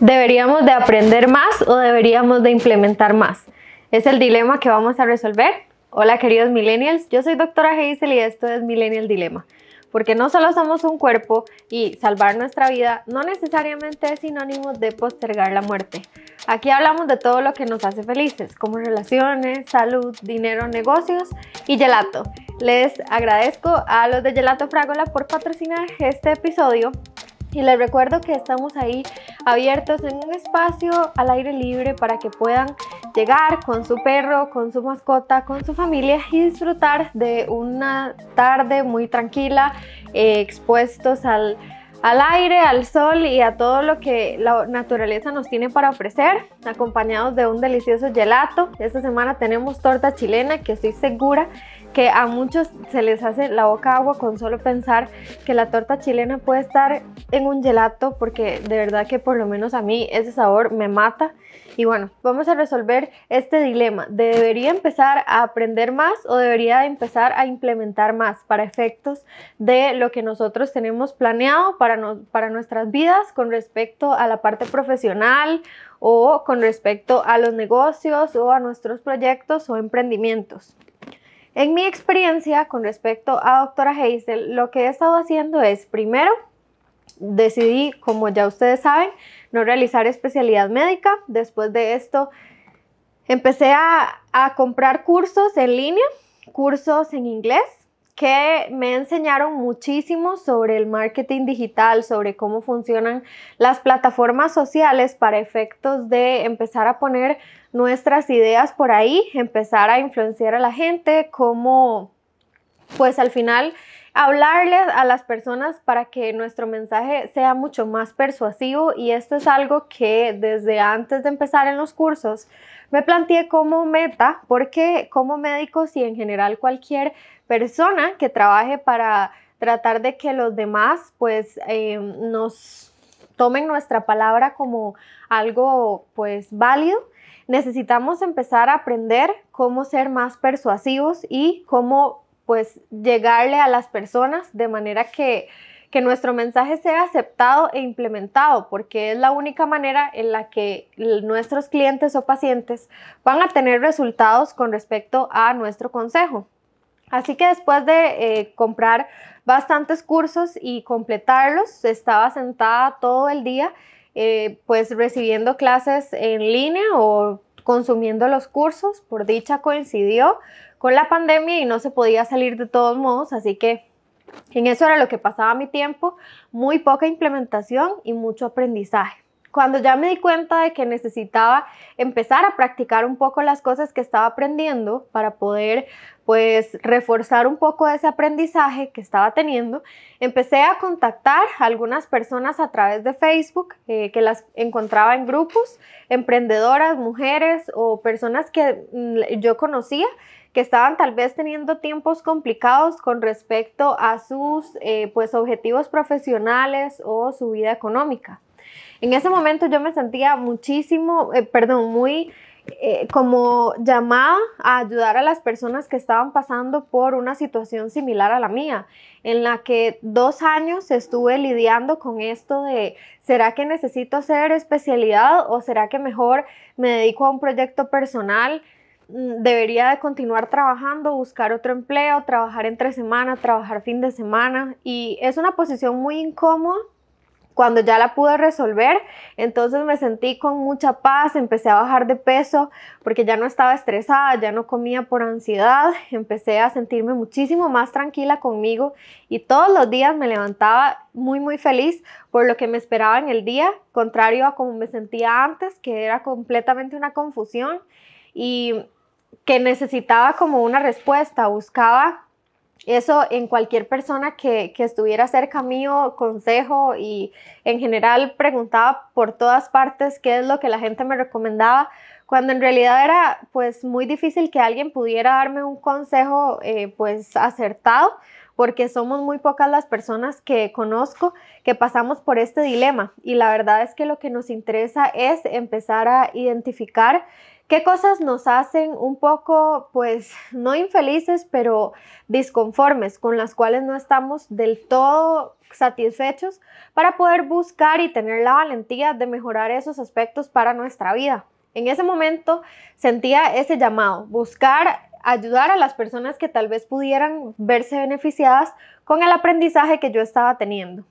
¿Deberíamos de aprender más o deberíamos de implementar más? Es el dilema que vamos a resolver. Hola queridos millennials, yo soy doctora Hazel y esto es Millennial Dilema. Porque no solo somos un cuerpo y salvar nuestra vida no necesariamente es sinónimo de postergar la muerte. Aquí hablamos de todo lo que nos hace felices, como relaciones, salud, dinero, negocios y gelato. Les agradezco a los de Gelato Frágola por patrocinar este episodio y les recuerdo que estamos ahí abiertos en un espacio al aire libre para que puedan llegar con su perro, con su mascota, con su familia y disfrutar de una tarde muy tranquila, eh, expuestos al al aire, al sol y a todo lo que la naturaleza nos tiene para ofrecer, acompañados de un delicioso gelato. Esta semana tenemos torta chilena que estoy segura que a muchos se les hace la boca agua con solo pensar que la torta chilena puede estar en un gelato porque de verdad que por lo menos a mí ese sabor me mata. Y bueno, vamos a resolver este dilema debería empezar a aprender más o debería empezar a implementar más para efectos de lo que nosotros tenemos planeado para, para nuestras vidas con respecto a la parte profesional o con respecto a los negocios o a nuestros proyectos o emprendimientos. En mi experiencia con respecto a doctora Hazel, lo que he estado haciendo es primero decidí, como ya ustedes saben, no realizar especialidad médica. Después de esto, empecé a, comprar cursos en línea, cursos en inglés que me enseñaron muchísimo sobre el marketing digital, sobre cómo funcionan las plataformas sociales para efectos de empezar a poner nuestras ideas por ahí, empezar a influenciar a la gente, cómo pues al final hablarles a las personas para que nuestro mensaje sea mucho más persuasivo y esto es algo que desde antes de empezar en los cursos me planteé como meta porque como médicos y en general cualquier persona que trabaje para tratar de que los demás pues eh, nos tomen nuestra palabra como algo pues válido necesitamos empezar a aprender cómo ser más persuasivos y cómo pues llegarle a las personas de manera que, nuestro mensaje sea aceptado e implementado, porque es la única manera en la que nuestros clientes o pacientes van a tener resultados con respecto a nuestro consejo. Así que después de eh, comprar bastantes cursos y completarlos, estaba sentada todo el día, eh, pues recibiendo clases en línea o consumiendo los cursos. Por dicha coincidió con la pandemia y no se podía salir de todos modos, así que en eso era lo que pasaba mi tiempo, muy poca implementación y mucho aprendizaje cuando ya me di cuenta de que necesitaba empezar a practicar un poco las cosas que estaba aprendiendo para poder pues reforzar un poco ese aprendizaje que estaba teniendo, empecé a contactar a algunas personas a través de Facebook, eh, que las encontraba en grupos, emprendedoras, mujeres o personas que mm, yo conocía que estaban tal vez teniendo tiempos complicados con respecto a sus eh, pues objetivos profesionales o su vida económica. En ese momento yo me sentía muchísimo, eh, perdón, muy eh, como llamada a ayudar a las personas que estaban pasando por una situación similar a la mía, en la que dos años estuve lidiando con esto de, ¿será que necesito hacer especialidad o será que mejor me dedico a un proyecto personal? Mm, debería de continuar trabajando, buscar otro empleo, trabajar entre semana, trabajar fin de semana y es una posición muy incómoda cuando ya la pude resolver, entonces me sentí con mucha paz, empecé a bajar de peso porque ya no estaba estresada, ya no comía por ansiedad, empecé a sentirme muchísimo más tranquila conmigo y todos los días me levantaba muy muy feliz por lo que me esperaba en el día, contrario a como me sentía antes, que era completamente una confusión y que necesitaba como una respuesta, buscaba eso en cualquier persona que, estuviera cerca mío, consejo y en general preguntaba por todas partes qué es lo que la gente me recomendaba, cuando en realidad era pues muy difícil que alguien pudiera darme un consejo eh, pues acertado porque somos muy pocas las personas que conozco que pasamos por este dilema y la verdad es que lo que nos interesa es empezar a identificar ¿Qué cosas nos hacen un poco, pues, no infelices, pero disconformes, con las cuales no estamos del todo satisfechos para poder buscar y tener la valentía de mejorar esos aspectos para nuestra vida? En ese momento sentía ese llamado, buscar ayudar a las personas que tal vez pudieran verse beneficiadas con el aprendizaje que yo estaba teniendo.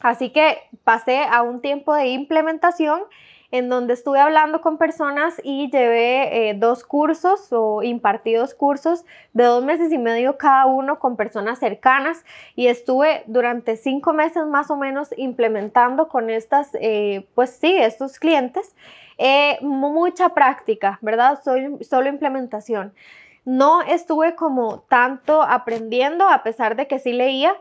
Así que pasé a un tiempo de implementación en donde estuve hablando con personas y llevé eh, dos cursos o impartí dos cursos de dos meses y medio cada uno con personas cercanas y estuve durante cinco meses más o menos implementando con estas, eh, pues sí, estos clientes. Eh, mucha práctica, ¿verdad? Soy, solo implementación. No estuve como tanto aprendiendo, a pesar de que sí leía,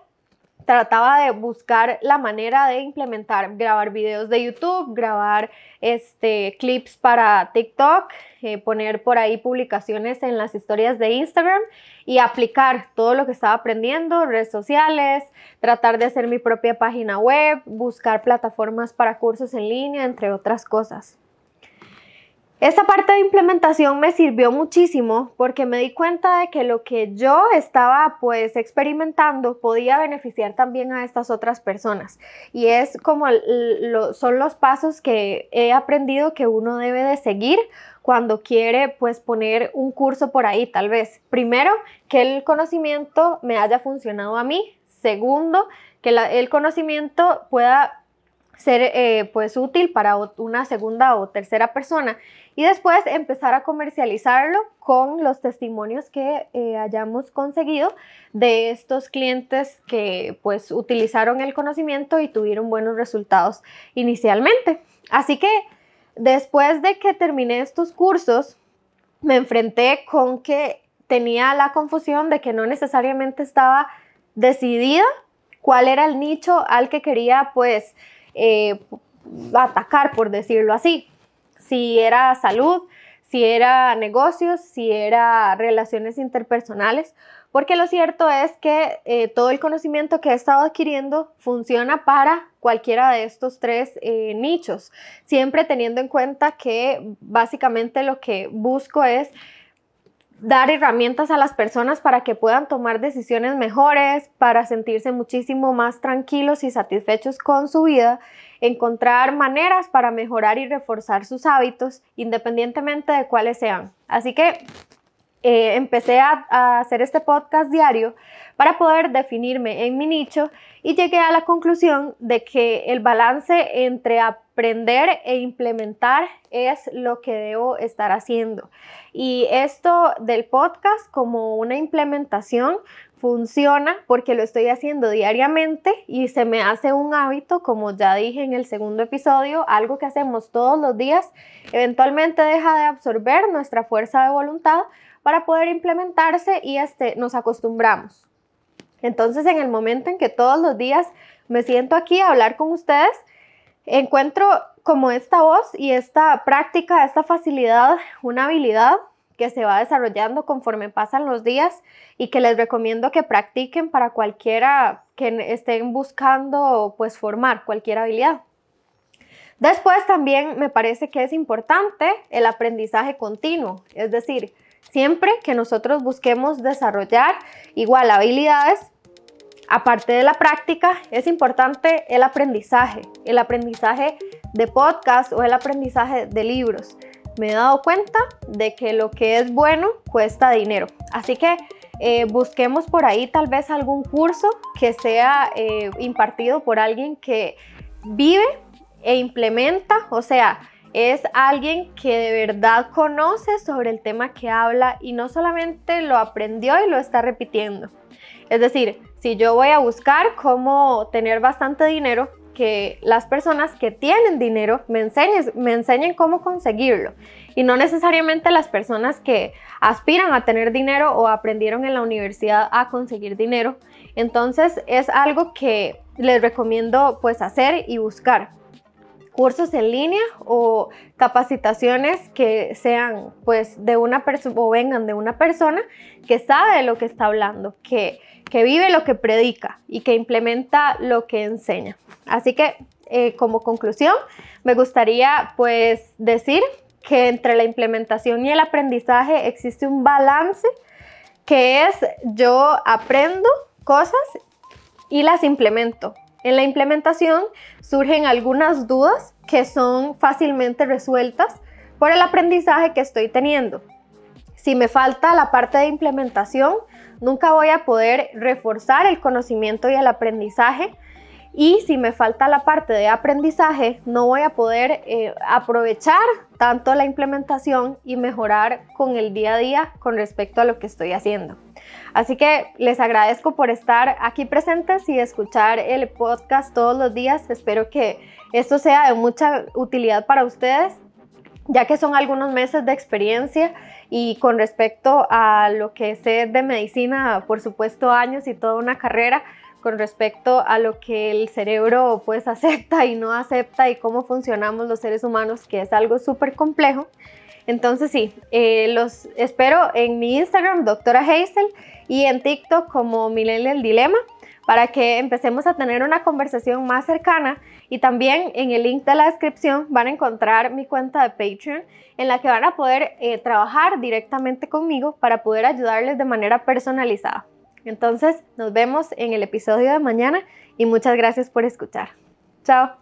trataba de buscar la manera de implementar, grabar videos de YouTube, grabar este, clips para TikTok, eh, poner por ahí publicaciones en las historias de Instagram y aplicar todo lo que estaba aprendiendo, redes sociales, tratar de hacer mi propia página web, buscar plataformas para cursos en línea, entre otras cosas. Esta parte de implementación me sirvió muchísimo porque me di cuenta de que lo que yo estaba pues experimentando podía beneficiar también a estas otras personas y es como son los pasos que he aprendido que uno debe de seguir cuando quiere pues poner un curso por ahí tal vez. Primero, que el conocimiento me haya funcionado a mí. Segundo, que el conocimiento pueda ser eh, pues útil para una segunda o tercera persona y después empezar a comercializarlo con los testimonios que eh, hayamos conseguido de estos clientes que pues utilizaron el conocimiento y tuvieron buenos resultados inicialmente. Así que después de que terminé estos cursos, me enfrenté con que tenía la confusión de que no necesariamente estaba decidida cuál era el nicho al que quería pues eh, atacar, por decirlo así. Si era salud, si era negocios, si era relaciones interpersonales, porque lo cierto es que eh, todo el conocimiento que he estado adquiriendo funciona para cualquiera de estos tres eh, nichos, siempre teniendo en cuenta que básicamente lo que busco es dar herramientas a las personas para que puedan tomar decisiones mejores, para sentirse muchísimo más tranquilos y satisfechos con su vida, encontrar maneras para mejorar y reforzar sus hábitos, independientemente de cuáles sean. Así que eh, empecé a, a, hacer este podcast diario para poder definirme en mi nicho y llegué a la conclusión de que el balance entre aprender e implementar es lo que debo estar haciendo. Y esto del podcast como una implementación funciona porque lo estoy haciendo diariamente y se me hace un hábito, como ya dije en el segundo episodio, algo que hacemos todos los días, eventualmente deja de absorber nuestra fuerza de voluntad para poder implementarse y este, nos acostumbramos. Entonces, en el momento en que todos los días me siento aquí a hablar con ustedes, encuentro como esta voz y esta práctica, esta facilidad, una habilidad que se va desarrollando conforme pasan los días y que les recomiendo que practiquen para cualquiera que estén buscando pues formar cualquier habilidad. Después también me parece que es importante el aprendizaje continuo, es decir, siempre que nosotros busquemos desarrollar igual habilidades, Aparte de la práctica, es importante el aprendizaje, el aprendizaje de podcast o el aprendizaje de libros. Me he dado cuenta de que lo que es bueno cuesta dinero, así que eh, busquemos por ahí tal vez algún curso que sea eh, impartido por alguien que vive e implementa, o sea, es alguien que de verdad conoce sobre el tema que habla y no solamente lo aprendió y lo está repitiendo. Es decir, si yo voy a buscar cómo tener bastante dinero, que las personas que tienen dinero me enseñen, me enseñen cómo conseguirlo y no necesariamente las personas que aspiran a tener dinero o aprendieron en la universidad a conseguir dinero. Entonces es algo que les recomiendo pues hacer y buscar cursos en línea o capacitaciones que sean pues de una persona o vengan de una persona que sabe lo que está hablando, que, vive lo que predica y que implementa lo que enseña. Así que eh, como conclusión me gustaría pues decir que entre la implementación y el aprendizaje existe un balance que es yo aprendo cosas y las implemento en la implementación surgen algunas dudas que son fácilmente resueltas por el aprendizaje que estoy teniendo. Si me falta la parte de implementación, nunca voy a poder reforzar el conocimiento y el aprendizaje. Y si me falta la parte de aprendizaje, no voy a poder eh, aprovechar tanto la implementación y mejorar con el día a día con respecto a lo que estoy haciendo. Así que les agradezco por estar aquí presentes y escuchar el podcast todos los días. Espero que esto sea de mucha utilidad para ustedes ya que son algunos meses de experiencia y con respecto a lo que sé de medicina, por supuesto años y toda una carrera, con respecto a lo que el cerebro pues acepta y no acepta y cómo funcionamos los seres humanos, que es algo súper complejo. Entonces sí, eh, los espero en mi Instagram, doctora Hazel, y en TikTok como el Dilema, para que empecemos a tener una conversación más cercana. Y también en el link de la descripción van a encontrar mi cuenta de Patreon, en la que van a poder eh, trabajar directamente conmigo para poder ayudarles de manera personalizada. Entonces, nos vemos en el episodio de mañana y muchas gracias por escuchar. Chao.